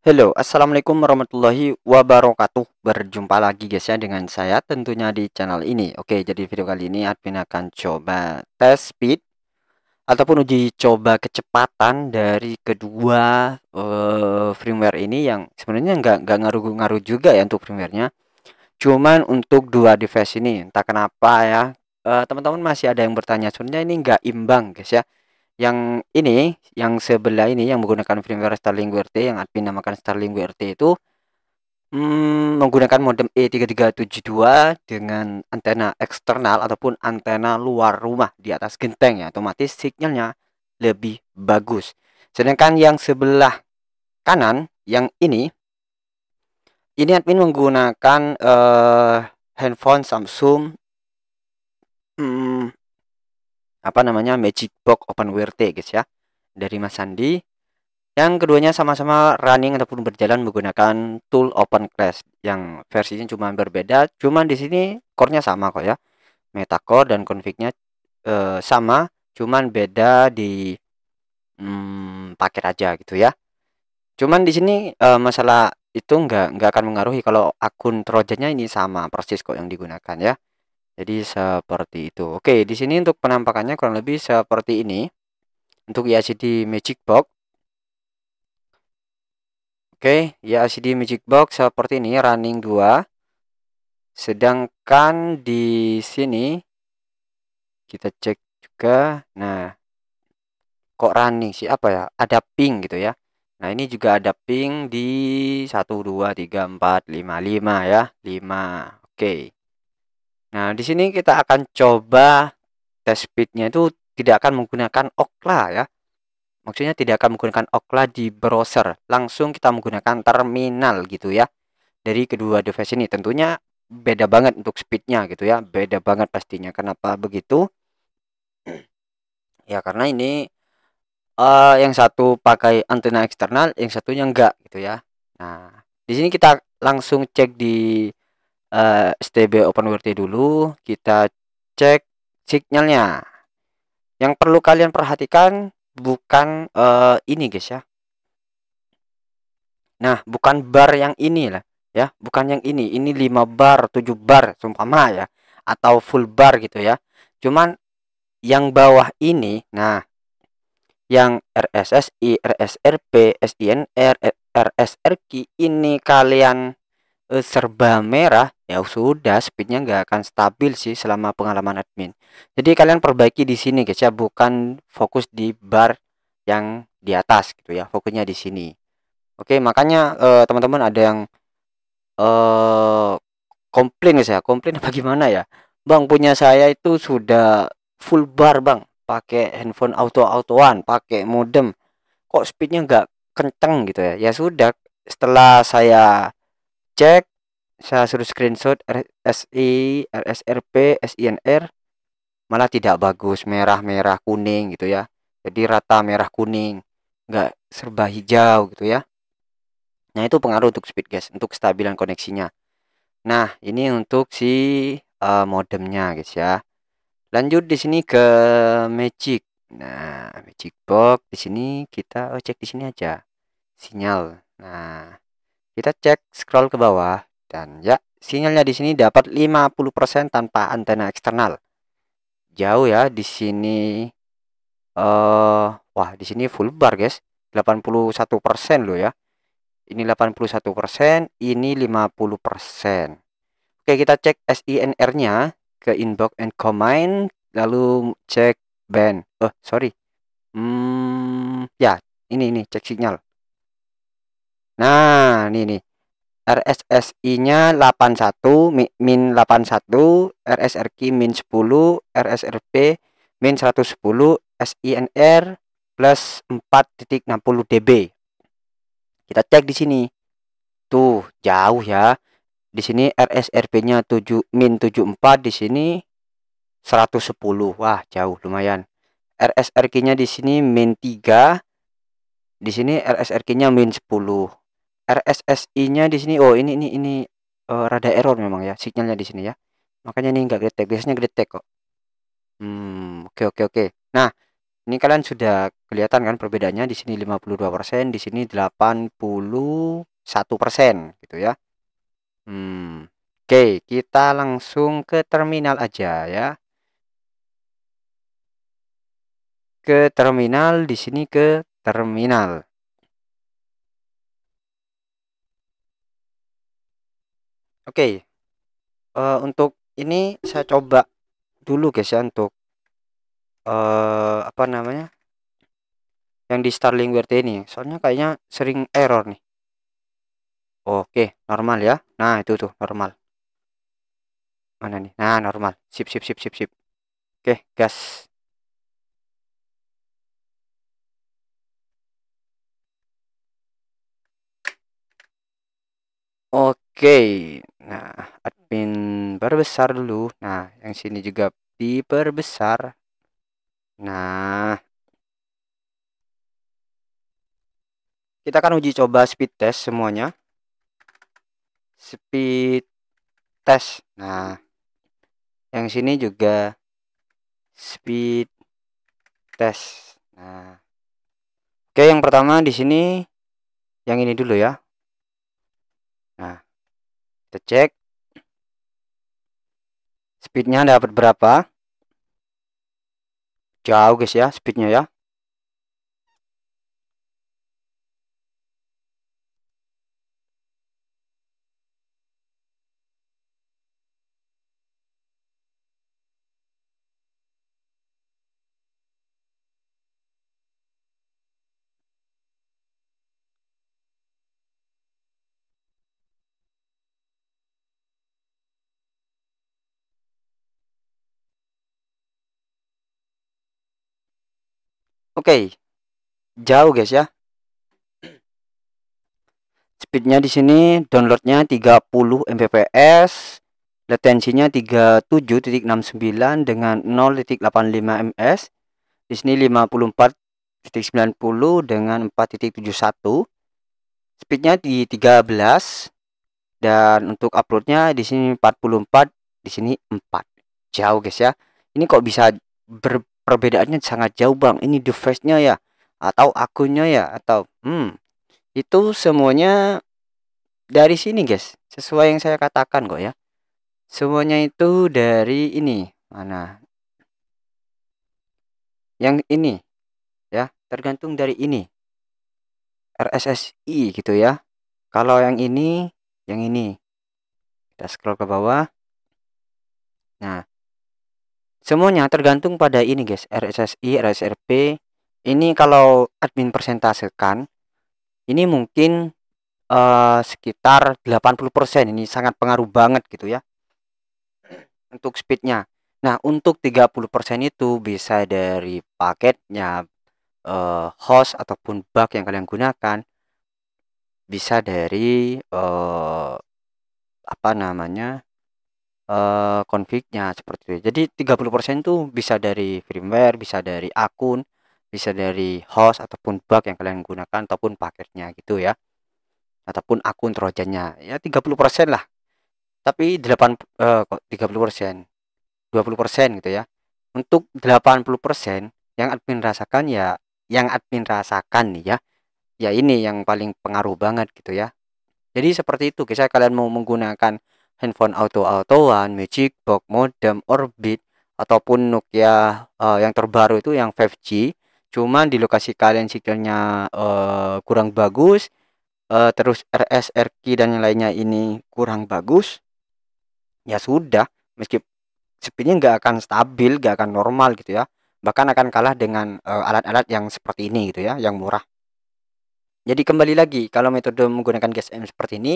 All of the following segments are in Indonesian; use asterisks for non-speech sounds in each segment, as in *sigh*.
Halo, assalamualaikum warahmatullahi wabarakatuh. Berjumpa lagi guys ya dengan saya tentunya di channel ini. Oke, jadi video kali ini admin akan coba tes speed ataupun uji coba kecepatan dari kedua uh, firmware ini yang sebenarnya nggak nggak ngaruh-ngaruh juga ya untuk firmware-nya. Cuman untuk dua device ini entah kenapa ya eh, teman-teman uh, masih ada yang bertanya sebenarnya ini nggak imbang guys ya yang ini yang sebelah ini yang menggunakan firmware Starlink WRT yang admin namakan Starlink WRT itu hmm, menggunakan modem E3372 dengan antena eksternal ataupun antena luar rumah di atas genteng ya otomatis sinyalnya lebih bagus sedangkan yang sebelah kanan yang ini ini admin menggunakan uh, handphone Samsung hmm, apa namanya Magic Box Open WRT guys ya dari Mas Sandi yang keduanya sama-sama running ataupun berjalan menggunakan tool Open Clash yang versinya cuma berbeda cuman di sini core-nya sama kok ya meta core dan config-nya eh, sama cuman beda di hmm, paket aja gitu ya cuman di sini eh, masalah itu nggak nggak akan mengaruhi kalau akun trojannya ini sama persis kok yang digunakan ya jadi seperti itu. Oke, di sini untuk penampakannya kurang lebih seperti ini. Untuk YACD Magic Box. Oke, YACD Magic Box seperti ini running 2. Sedangkan di sini kita cek juga. Nah, kok running sih apa ya? Ada ping gitu ya. Nah, ini juga ada ping di 1 2 3 4 5 5 ya. 5. Oke. Nah, di sini kita akan coba test speednya itu tidak akan menggunakan Okla ya. Maksudnya tidak akan menggunakan Okla di browser. Langsung kita menggunakan terminal gitu ya. Dari kedua device ini tentunya beda banget untuk speednya gitu ya. Beda banget pastinya. Kenapa begitu? ya karena ini uh, yang satu pakai antena eksternal, yang satunya enggak gitu ya. Nah, di sini kita langsung cek di uh, eh, STB OpenWrt dulu kita cek signalnya yang perlu kalian perhatikan bukan uh, ini guys ya nah bukan bar yang ini lah ya bukan yang ini ini 5 bar 7 bar mah ya atau full bar gitu ya cuman yang bawah ini nah yang RSSI, RSRP, SINR, RSRQ ini kalian eh, serba merah ya sudah speednya nggak akan stabil sih selama pengalaman admin jadi kalian perbaiki di sini guys ya bukan fokus di bar yang di atas gitu ya fokusnya di sini oke makanya eh, teman-teman eh, ada yang eh komplain guys ya komplain apa *laughs* gimana ya bang punya saya itu sudah full bar bang pakai handphone auto-autoan pakai modem kok speednya nggak kenceng gitu ya ya sudah setelah saya cek saya suruh screenshot RSI, RSRP, SINR malah tidak bagus, merah-merah kuning gitu ya. Jadi rata merah kuning, nggak serba hijau gitu ya. Nah, itu pengaruh untuk speed guys, untuk stabilan koneksinya. Nah, ini untuk si uh, modemnya guys ya. Lanjut di sini ke Magic. Nah, Magic Box di sini kita oh, cek di sini aja. Sinyal. Nah, kita cek scroll ke bawah dan ya, sinyalnya di sini dapat 50% tanpa antena eksternal. Jauh ya di sini uh, wah di sini full bar guys. 81% loh ya. Ini 81%, ini 50%. Oke, kita cek SINR-nya ke inbox and command lalu cek band. Oh, eh, sorry. Hmm, ya, ini ini cek sinyal. Nah, ini nih. RSSI-nya 81 min 81, RSRQ min 10, RSRP min 110, SINR plus 4.60 dB. Kita cek di sini. Tuh, jauh ya. Di sini RSRP-nya 7 min 74 di sini 110. Wah, jauh lumayan. RSRQ-nya di sini min 3. Di sini RSRQ-nya min 10. RSSI-nya di sini oh ini ini ini uh, rada error memang ya sinyalnya di sini ya makanya ini enggak gede biasanya gede kok hmm oke oke oke nah ini kalian sudah kelihatan kan perbedaannya di sini 52% di sini 81% gitu ya hmm oke okay, kita langsung ke terminal aja ya ke terminal di sini ke terminal Oke. Uh, untuk ini saya coba dulu guys ya untuk uh, apa namanya? yang di Starlink WRT ini. Soalnya kayaknya sering error nih. Oke, normal ya. Nah, itu tuh normal. Mana nih? Nah, normal. Sip sip sip sip sip. Oke, gas. Oke, Nah, admin perbesar dulu. Nah, yang sini juga diperbesar. Nah, kita akan uji coba speed test semuanya. Speed test. Nah, yang sini juga speed test. Nah, oke yang pertama di sini yang ini dulu ya kita cek speednya dapat berapa jauh guys ya speednya ya Oke. Jauh guys ya. Speednya di sini downloadnya 30 Mbps, latensinya 37.69 dengan 0.85 ms. Di sini 54.90 dengan 4.71. Speednya di 13 dan untuk uploadnya di sini 44, di sini 4. Jauh guys ya. Ini kok bisa ber perbedaannya sangat jauh bang ini device-nya ya atau akunnya ya atau hmm itu semuanya dari sini guys sesuai yang saya katakan kok ya semuanya itu dari ini mana yang ini ya tergantung dari ini RSSI gitu ya kalau yang ini yang ini kita scroll ke bawah nah semuanya tergantung pada ini guys RSSI RSRP ini kalau admin persentasekan ini mungkin uh, sekitar 80% ini sangat pengaruh banget gitu ya untuk speednya nah untuk 30% itu bisa dari paketnya uh, host ataupun bug yang kalian gunakan bisa dari uh, apa namanya uh, eh, config seperti itu. Jadi 30% itu bisa dari firmware, bisa dari akun, bisa dari host ataupun bug yang kalian gunakan ataupun paketnya gitu ya. Ataupun akun trojannya. Ya 30% lah. Tapi 8 eh, dua 30%. 20% gitu ya. Untuk 80% yang admin rasakan ya yang admin rasakan nih ya. Ya ini yang paling pengaruh banget gitu ya. Jadi seperti itu, guys. kalian mau menggunakan handphone auto-autoan, Magic Box, modem, Orbit ataupun Nokia uh, yang terbaru itu yang 5G. Cuman di lokasi kalian signalnya uh, eh, kurang bagus, uh, terus RQ dan yang lainnya ini kurang bagus. Ya sudah, meskipun speednya nggak akan stabil, nggak akan normal gitu ya. Bahkan akan kalah dengan alat-alat uh, alat -alat yang seperti ini gitu ya, yang murah. Jadi kembali lagi, kalau metode menggunakan GSM seperti ini,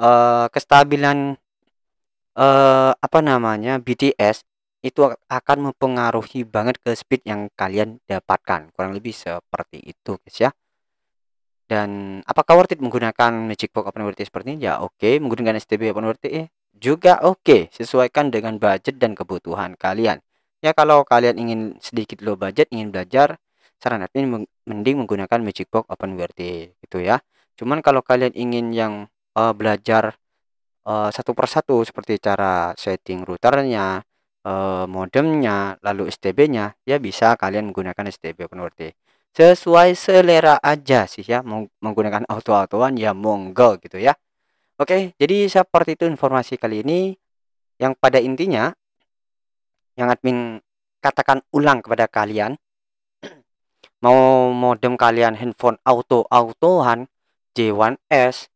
uh, kestabilan, uh, apa namanya, BTS itu akan mempengaruhi banget ke speed yang kalian dapatkan, kurang lebih seperti itu guys ya. Dan apakah worth it menggunakan Magic book open OpenWrt seperti ini? Ya oke, okay. menggunakan STB open OpenWrt juga oke, okay. sesuaikan dengan budget dan kebutuhan kalian. Ya kalau kalian ingin sedikit low budget, ingin belajar, saran admin mending menggunakan Magic Box OpenWrt gitu ya. Cuman kalau kalian ingin yang uh, belajar uh, satu persatu seperti cara setting routernya, uh, modemnya, lalu STB-nya, ya bisa kalian menggunakan STB penurut Sesuai selera aja sih ya menggunakan auto-autoan ya monggo gitu ya. Oke, jadi seperti itu informasi kali ini yang pada intinya yang admin katakan ulang kepada kalian mau modem kalian handphone auto autoan J1S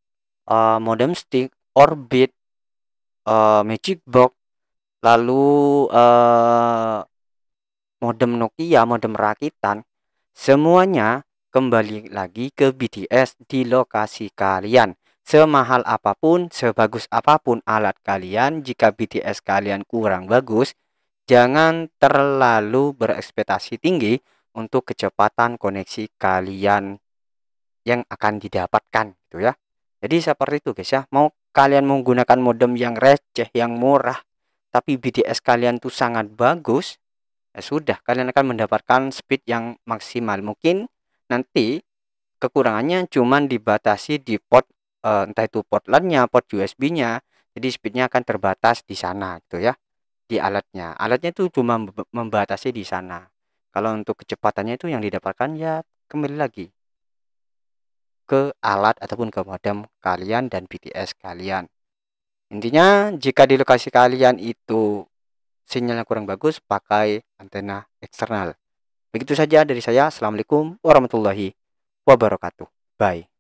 uh, modem stick, orbit, uh, magic box, lalu uh, modem Nokia, modem rakitan, semuanya kembali lagi ke BTS di lokasi kalian. Semahal apapun, sebagus apapun alat kalian, jika BTS kalian kurang bagus, jangan terlalu berekspektasi tinggi untuk kecepatan koneksi kalian yang akan didapatkan gitu ya. Jadi seperti itu guys ya. Mau kalian menggunakan modem yang receh, yang murah, tapi BTS kalian tuh sangat bagus, ya sudah kalian akan mendapatkan speed yang maksimal. Mungkin nanti kekurangannya cuman dibatasi di port eh, entah itu port LAN-nya, port USB-nya. Jadi speednya akan terbatas di sana gitu ya. Di alatnya. Alatnya itu cuma membatasi di sana. Kalau untuk kecepatannya itu yang didapatkan ya kembali lagi ke alat ataupun ke modem kalian dan BTS kalian. Intinya, jika di lokasi kalian itu sinyalnya kurang bagus, pakai antena eksternal. Begitu saja dari saya. Assalamualaikum warahmatullahi wabarakatuh. Bye.